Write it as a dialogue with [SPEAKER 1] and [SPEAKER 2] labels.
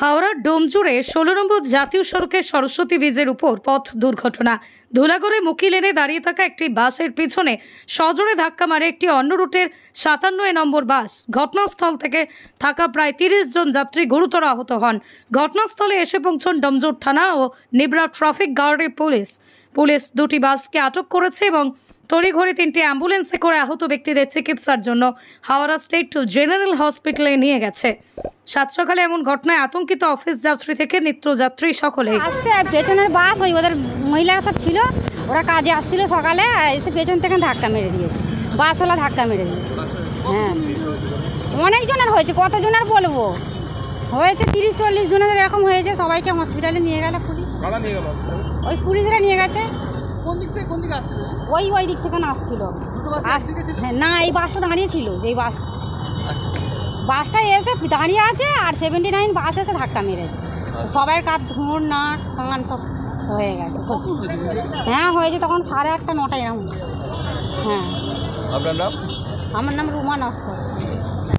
[SPEAKER 1] হাওড়ার ডোমজুড়ে ষোলো নম্বর জাতীয় সড়কের সরস্বতী ব্রিজের উপর পথ দুর্ঘটনা ধুলাগড়ে মুখি লেনে দাঁড়িয়ে থাকা একটি বাসের পিছনে সজোরে ধাক্কা মারে একটি অন্য রুটের সাতান্ন নম্বর বাস ঘটনাস্থল থেকে থাকা প্রায় তিরিশ জন যাত্রী গুরুতর আহত হন ঘটনাস্থলে এসে পৌঁছন ডোমজুর থানা ও নিবরা ট্রাফিক গার্ডের পুলিশ পুলিশ দুটি বাসকে আটক করেছে এবং তড়িঘড়ি তিনটি অ্যাম্বুলেন্সে করে আহত ব্যক্তিদের চিকিৎসার জন্য হাওড়া স্টেট টু জেনারেল হসপিটালে নিয়ে গেছে সাত সকালে এমন ঘটনায় আতঙ্কিত অফিস যাত্রী থেকে নিত্যযাত্রী সকলে আসতে পেছনের বাস ওই ওদের মহিলারা
[SPEAKER 2] সব ছিল ওরা কাজে আসছিল সকালে এসে পেছন থেকে ধাক্কা মেরে দিয়েছে বাসওয়ালা ধাক্কা মেরে দিয়েছে হ্যাঁ অনেকজনের হয়েছে কতজনের বলবো হয়েছে তিরিশ চল্লিশ জনের এরকম হয়েছে সবাইকে হসপিটালে নিয়ে গেল পুলিশ ওই পুলিশরা নিয়ে গেছে ওই ওই দিক থেকে না আসছিল হ্যাঁ, না এই বাসটা দাঁড়িয়েছিল যেই বাস আচ্ছা। বাসটা এসে দাঁড়িয়ে আছে আর সেভেন্টি নাইন বাস এসে ধাক্কা মেরেছে সবার কার ধোঁড় না কান সব হয়ে গেছে হ্যাঁ হয়েছে তখন সাড়ে আটটা নটায় এরকম
[SPEAKER 1] হ্যাঁ আপনার নাম
[SPEAKER 2] আমার নাম রুমা নস্কর